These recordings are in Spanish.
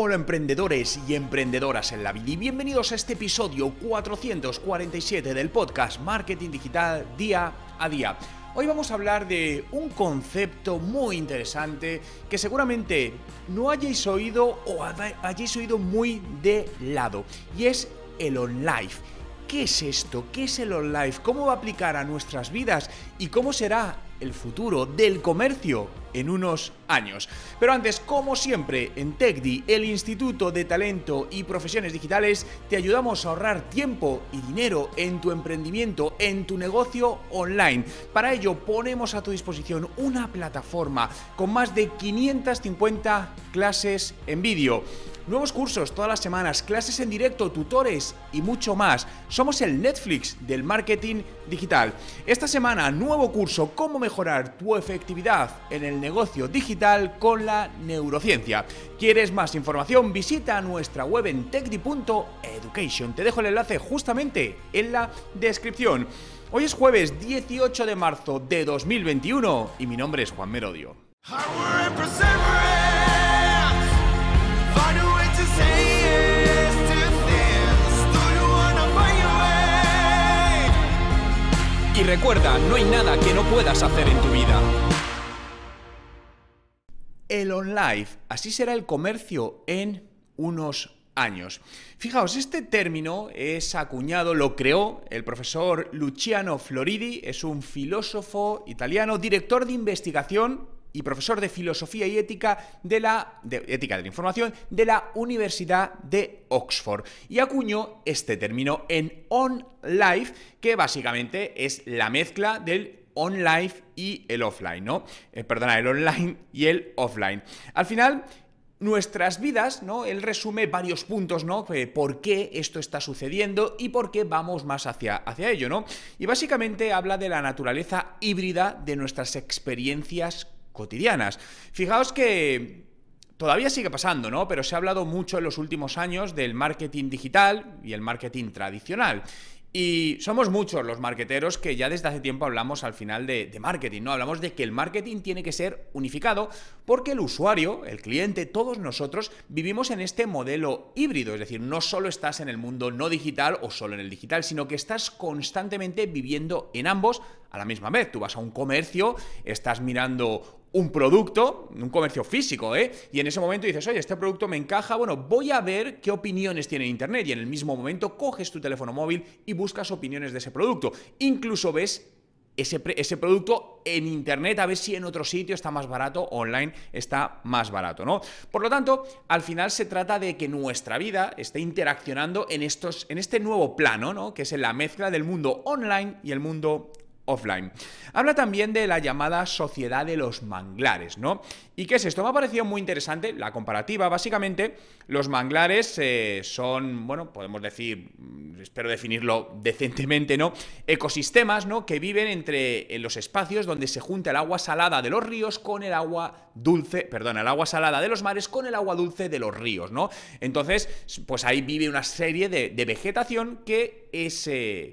Hola emprendedores y emprendedoras en la vida y bienvenidos a este episodio 447 del podcast Marketing Digital Día a Día. Hoy vamos a hablar de un concepto muy interesante que seguramente no hayáis oído o hayáis oído muy de lado y es el online. ¿Qué es esto? ¿Qué es el online? ¿Cómo va a aplicar a nuestras vidas? ¿Y cómo será el futuro del comercio en unos años. Pero antes, como siempre, en Tecdi, el Instituto de Talento y Profesiones Digitales, te ayudamos a ahorrar tiempo y dinero en tu emprendimiento, en tu negocio online. Para ello, ponemos a tu disposición una plataforma con más de 550 clases en vídeo Nuevos cursos todas las semanas, clases en directo, tutores y mucho más. Somos el Netflix del marketing digital. Esta semana, nuevo curso, cómo mejorar tu efectividad en el negocio digital con la neurociencia. ¿Quieres más información? Visita nuestra web en techdi.education. Te dejo el enlace justamente en la descripción. Hoy es jueves 18 de marzo de 2021 y mi nombre es Juan Merodio. Y recuerda, no hay nada que no puedas hacer en tu vida. El online, así será el comercio en unos años. Fijaos, este término es acuñado, lo creó el profesor Luciano Floridi, es un filósofo italiano, director de investigación y profesor de Filosofía y Ética de la de, Ética de la Información de la Universidad de Oxford y acuñó este término en on life que básicamente es la mezcla del on life y el offline, ¿no? Eh, perdona, el online y el offline. Al final nuestras vidas, ¿no? Él resume varios puntos, ¿no? Eh, por qué esto está sucediendo y por qué vamos más hacia, hacia ello, ¿no? Y básicamente habla de la naturaleza híbrida de nuestras experiencias cotidianas. Fijaos que todavía sigue pasando, ¿no? Pero se ha hablado mucho en los últimos años del marketing digital y el marketing tradicional. Y somos muchos los marqueteros que ya desde hace tiempo hablamos al final de, de, marketing, ¿no? Hablamos de que el marketing tiene que ser unificado porque el usuario, el cliente, todos nosotros vivimos en este modelo híbrido, es decir, no solo estás en el mundo no digital o solo en el digital, sino que estás constantemente viviendo en ambos a la misma vez. Tú vas a un comercio, estás mirando un producto, un comercio físico, ¿eh? Y en ese momento dices, oye, este producto me encaja, bueno, voy a ver qué opiniones tiene Internet. Y en el mismo momento coges tu teléfono móvil y buscas opiniones de ese producto. Incluso ves ese, producto en internet, a ver si en otro sitio está más barato, online está más barato, ¿no? Por lo tanto, al final se trata de que nuestra vida esté interaccionando en, estos, en este nuevo plano, ¿no? Que es la mezcla del mundo online y el mundo offline. Habla también de la llamada sociedad de los manglares, ¿no? ¿Y qué es esto? Me ha parecido muy interesante la comparativa. Básicamente, los manglares eh, son, bueno, podemos decir, mm, espero definirlo decentemente, ¿no? Ecosistemas, ¿no? Que viven entre los espacios donde se junta el agua salada de los ríos con el agua dulce, perdón, el agua salada de los mares con el agua dulce de los ríos, ¿no? Entonces, pues ahí vive una serie de, vegetación que es,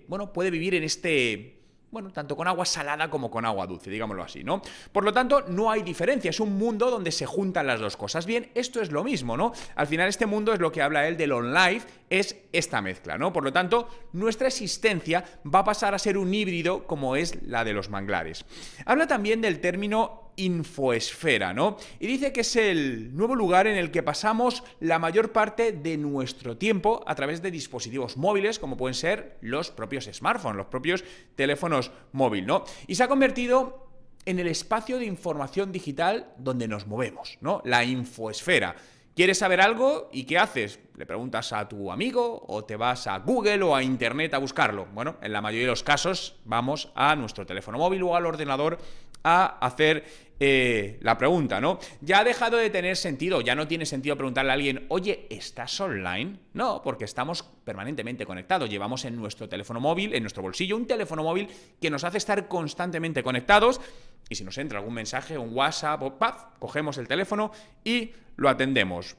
bueno, puede vivir en este bueno, tanto con agua salada como con agua dulce, digámoslo así, ¿no? Por lo tanto, no hay diferencia, es un mundo donde se juntan las dos cosas. Bien, esto es lo mismo, ¿no? Al final este mundo es lo que habla él del online, es esta mezcla, ¿no? Por lo tanto, nuestra existencia va a pasar a ser un híbrido como es la de los manglares. Habla también del término infoesfera, ¿no? Y dice que es el nuevo lugar en el que pasamos la mayor parte de nuestro tiempo a través de dispositivos móviles, como pueden ser los propios smartphones, los propios teléfonos móviles, ¿no? Y se ha convertido en el espacio de información digital donde nos movemos, ¿no? La infoesfera. ¿Quieres saber algo? ¿Y qué haces? ¿Le preguntas a tu amigo o te vas a Google o a Internet a buscarlo? Bueno, en la mayoría de los casos vamos a nuestro teléfono móvil o al ordenador a hacer eh, la pregunta, ¿no? Ya ha dejado de tener sentido, ya no tiene sentido preguntarle a alguien, oye, ¿estás online? No, porque estamos permanentemente conectados, llevamos en nuestro teléfono móvil, en nuestro bolsillo, un teléfono móvil que nos hace estar constantemente conectados y si nos entra algún mensaje, un WhatsApp o cogemos el teléfono y lo atendemos.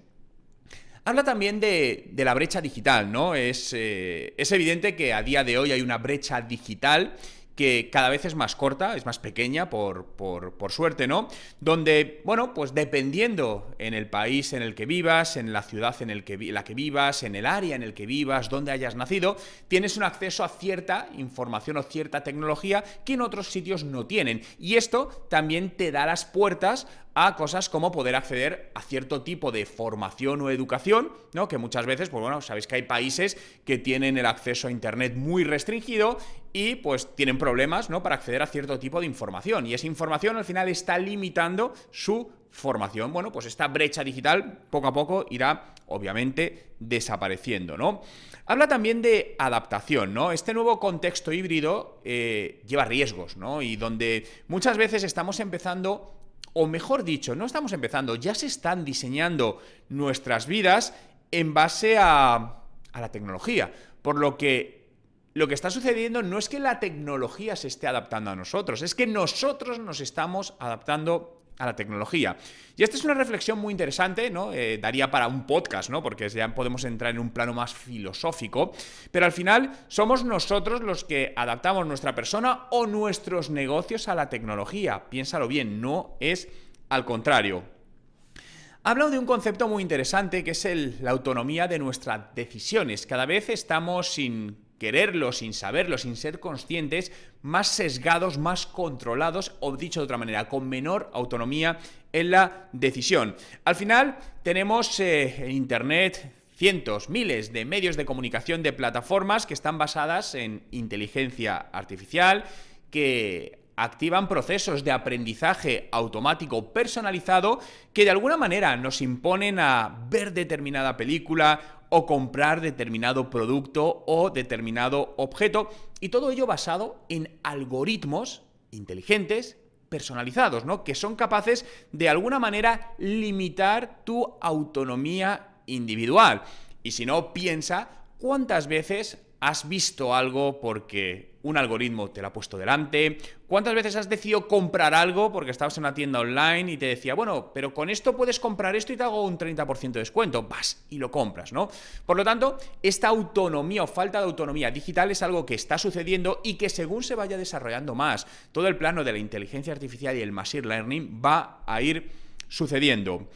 Habla también de, la brecha digital, ¿no? Es, eh, es evidente que a día de hoy hay una brecha digital que cada vez es más corta, es más pequeña, por, por, suerte, ¿no? Donde, bueno, pues dependiendo en el país en el que vivas, en la ciudad en el que la que vivas, en el área en el que vivas, donde hayas nacido, tienes un acceso a cierta información o cierta tecnología que en otros sitios no tienen. Y esto también te da las puertas a cosas como poder acceder a cierto tipo de formación o educación, ¿no? Que muchas veces, pues bueno, sabéis que hay países que tienen el acceso a Internet muy restringido y pues tienen problemas, ¿no? Para acceder a cierto tipo de información. Y esa información al final está limitando su formación. Bueno, pues esta brecha digital poco a poco irá, obviamente, desapareciendo, ¿no? Habla también de adaptación, ¿no? Este nuevo contexto híbrido eh, lleva riesgos, ¿no? Y donde muchas veces estamos empezando o mejor dicho, no estamos empezando, ya se están diseñando nuestras vidas en base a, la tecnología. Por lo que lo que está sucediendo no es que la tecnología se esté adaptando a nosotros, es que nosotros nos estamos adaptando a la tecnología. Y esta es una reflexión muy interesante, ¿no? Eh, daría para un podcast, ¿no? Porque ya podemos entrar en un plano más filosófico, pero al final somos nosotros los que adaptamos nuestra persona o nuestros negocios a la tecnología. Piénsalo bien, no es al contrario. de un concepto muy interesante que es el, la autonomía de nuestras decisiones. Cada vez estamos sin quererlo, sin saberlo, sin ser conscientes, más sesgados, más controlados, o dicho de otra manera, con menor autonomía en la decisión. Al final, tenemos eh, en Internet cientos, miles de medios de comunicación de plataformas que están basadas en inteligencia artificial, que activan procesos de aprendizaje automático personalizado que de alguna manera nos imponen a ver determinada película o comprar determinado producto o determinado objeto. Y todo ello basado en algoritmos inteligentes personalizados, ¿no? Que son capaces de alguna manera limitar tu autonomía individual. Y si no, piensa cuántas veces has visto algo porque un algoritmo te lo ha puesto delante, cuántas veces has decidido comprar algo porque estabas en una tienda online y te decía, bueno, pero con esto puedes comprar esto y te hago un 30% de descuento, vas y lo compras, ¿no? Por lo tanto, esta autonomía o falta de autonomía digital es algo que está sucediendo y que según se vaya desarrollando más, todo el plano de la inteligencia artificial y el machine learning va a ir sucediendo.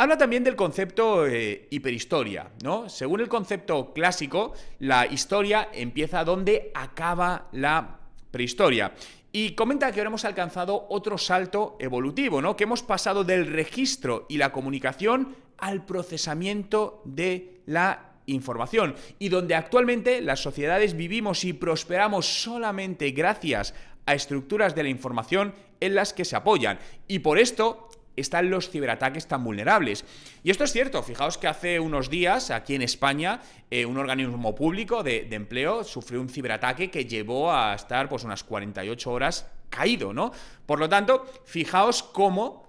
Habla también del concepto eh, hiperhistoria, ¿no? Según el concepto clásico, la historia empieza donde acaba la prehistoria. Y comenta que ahora hemos alcanzado otro salto evolutivo, ¿no? Que hemos pasado del registro y la comunicación al procesamiento de la información y donde actualmente las sociedades vivimos y prosperamos solamente gracias a estructuras de la información en las que se apoyan. Y por esto están los ciberataques tan vulnerables. Y esto es cierto, fijaos que hace unos días aquí en España eh, un organismo público de, empleo sufrió un ciberataque que llevó a estar pues unas 48 horas caído, ¿no? Por lo tanto, fijaos cómo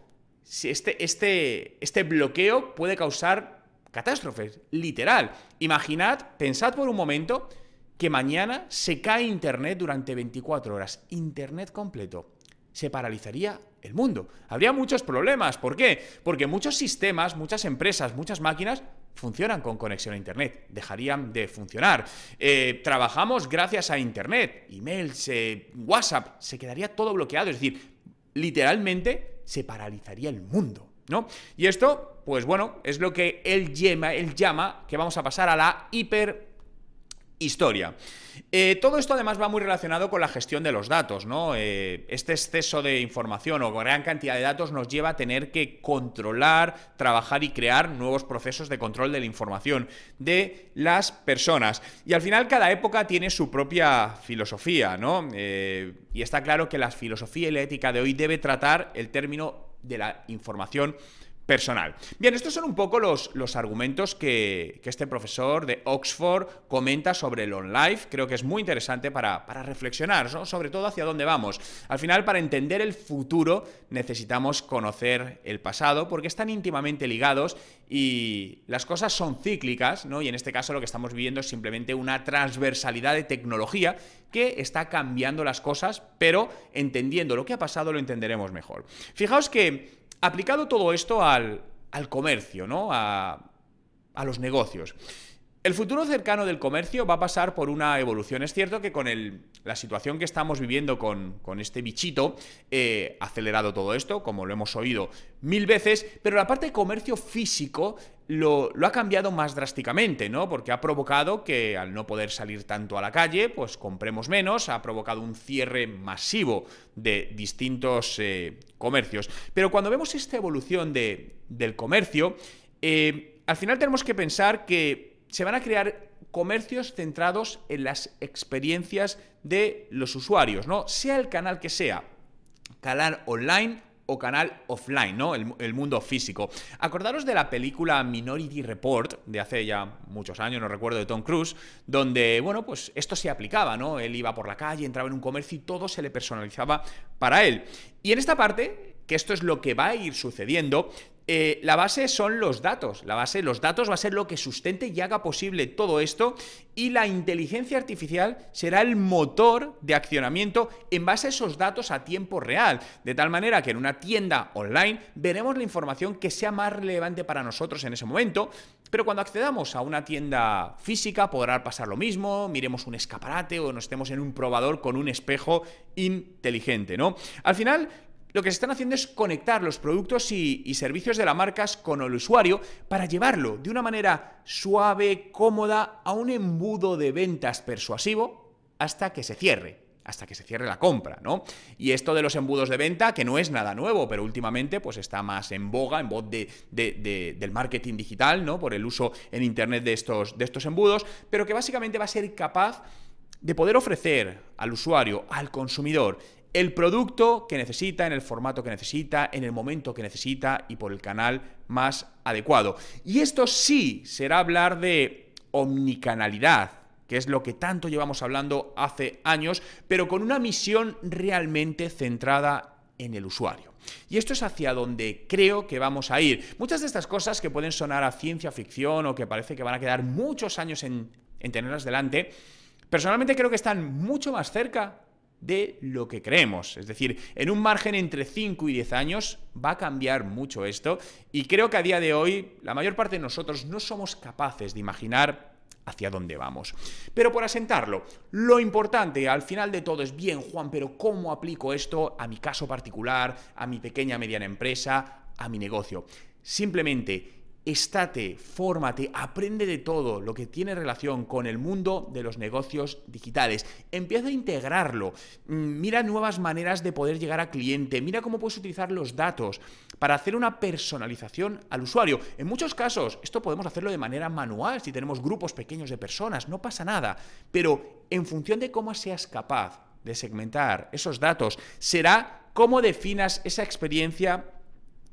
este, este, este bloqueo puede causar catástrofes, literal. Imaginad, pensad por un momento que mañana se cae Internet durante 24 horas, Internet completo se paralizaría el mundo. Habría muchos problemas. ¿Por qué? Porque muchos sistemas, muchas empresas, muchas máquinas funcionan con conexión a Internet, dejarían de funcionar. Eh, trabajamos gracias a Internet, emails, WhatsApp, se quedaría todo bloqueado, es decir, literalmente se paralizaría el mundo, ¿no? Y esto, pues bueno, es lo que él llama, él llama que vamos a pasar a la hiper historia. Eh, todo esto además va muy relacionado con la gestión de los datos, ¿no? Eh, este exceso de información o gran cantidad de datos nos lleva a tener que controlar, trabajar y crear nuevos procesos de control de la información de las personas. Y al final cada época tiene su propia filosofía, ¿no? Eh, y está claro que la filosofía y la ética de hoy debe tratar el término de la información personal. Bien, estos son un poco los, los argumentos que, este profesor de Oxford comenta sobre el on-life. Creo que es muy interesante para, para reflexionar, sobre todo hacia dónde vamos. Al final, para entender el futuro, necesitamos conocer el pasado, porque están íntimamente ligados y las cosas son cíclicas, ¿no? y en este caso lo que estamos viviendo es simplemente una transversalidad de tecnología que está cambiando las cosas, pero entendiendo lo que ha pasado lo entenderemos mejor. Fijaos que Aplicado todo esto al, al comercio, ¿no? A, a los negocios. El futuro cercano del comercio va a pasar por una evolución. Es cierto que con la situación que estamos viviendo con, este bichito, eh, acelerado todo esto, como lo hemos oído mil veces, pero la parte de comercio físico lo, ha cambiado más drásticamente, ¿no? Porque ha provocado que al no poder salir tanto a la calle, pues compremos menos, ha provocado un cierre masivo de distintos eh, comercios. Pero cuando vemos esta evolución del comercio, eh, al final tenemos que pensar que se van a crear comercios centrados en las experiencias de los usuarios, ¿no? Sea el canal que sea, canal online o canal offline, ¿no? El, mundo físico. Acordaros de la película Minority Report, de hace ya muchos años, no recuerdo, de Tom Cruise, donde, bueno, pues esto se aplicaba, ¿no? Él iba por la calle, entraba en un comercio y todo se le personalizaba para él. Y en esta parte, que esto es lo que va a ir sucediendo, eh, la base son los datos. La base, los datos va a ser lo que sustente y haga posible todo esto. Y la inteligencia artificial será el motor de accionamiento en base a esos datos a tiempo real. De tal manera que en una tienda online veremos la información que sea más relevante para nosotros en ese momento. Pero cuando accedamos a una tienda física podrá pasar lo mismo. Miremos un escaparate o nos estemos en un probador con un espejo inteligente, ¿no? Al final, lo que se están haciendo es conectar los productos y, servicios de las marcas con el usuario para llevarlo de una manera suave, cómoda, a un embudo de ventas persuasivo hasta que se cierre hasta que se cierre la compra, ¿no? Y esto de los embudos de venta, que no es nada nuevo, pero últimamente pues está más en boga, en voz del marketing digital, ¿no? Por el uso en Internet de estos, de estos embudos, pero que básicamente va a ser capaz de poder ofrecer al usuario, al consumidor, el producto que necesita, en el formato que necesita, en el momento que necesita y por el canal más adecuado. Y esto sí será hablar de omnicanalidad, que es lo que tanto llevamos hablando hace años, pero con una misión realmente centrada en el usuario. Y esto es hacia donde creo que vamos a ir. Muchas de estas cosas que pueden sonar a ciencia ficción o que parece que van a quedar muchos años en, tenerlas delante, personalmente creo que están mucho más cerca de lo que creemos. Es decir, en un margen entre 5 y 10 años va a cambiar mucho esto y creo que a día de hoy la mayor parte de nosotros no somos capaces de imaginar hacia dónde vamos. Pero por asentarlo, lo importante al final de todo es bien, Juan, pero ¿cómo aplico esto a mi caso particular, a mi pequeña mediana empresa, a mi negocio? Simplemente estate, fórmate, aprende de todo lo que tiene relación con el mundo de los negocios digitales. Empieza a integrarlo, mm, mira nuevas maneras de poder llegar a cliente, mira cómo puedes utilizar los datos para hacer una personalización al usuario. En muchos casos, esto podemos hacerlo de manera manual, si tenemos grupos pequeños de personas, no pasa nada, pero en función de cómo seas capaz de segmentar esos datos, será cómo definas esa experiencia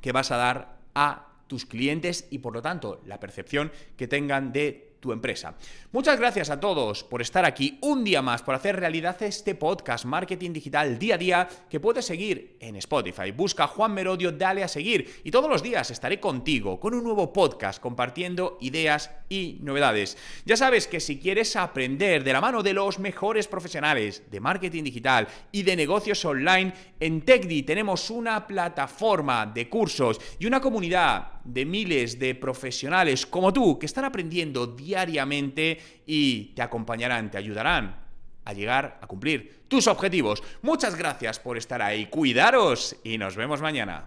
que vas a dar a tus clientes y por lo tanto la percepción que tengan de tu empresa. Muchas gracias a todos por estar aquí un día más, por hacer realidad este podcast Marketing Digital Día a Día que puedes seguir en Spotify. Busca Juan Merodio, dale a seguir y todos los días estaré contigo con un nuevo podcast compartiendo ideas y novedades. Ya sabes que si quieres aprender de la mano de los mejores profesionales de marketing digital y de negocios online, en TechDi tenemos una plataforma de cursos y una comunidad de miles de profesionales como tú que están aprendiendo día diariamente y te acompañarán, te ayudarán a llegar a cumplir tus objetivos. Muchas gracias por estar ahí, cuidaros y nos vemos mañana.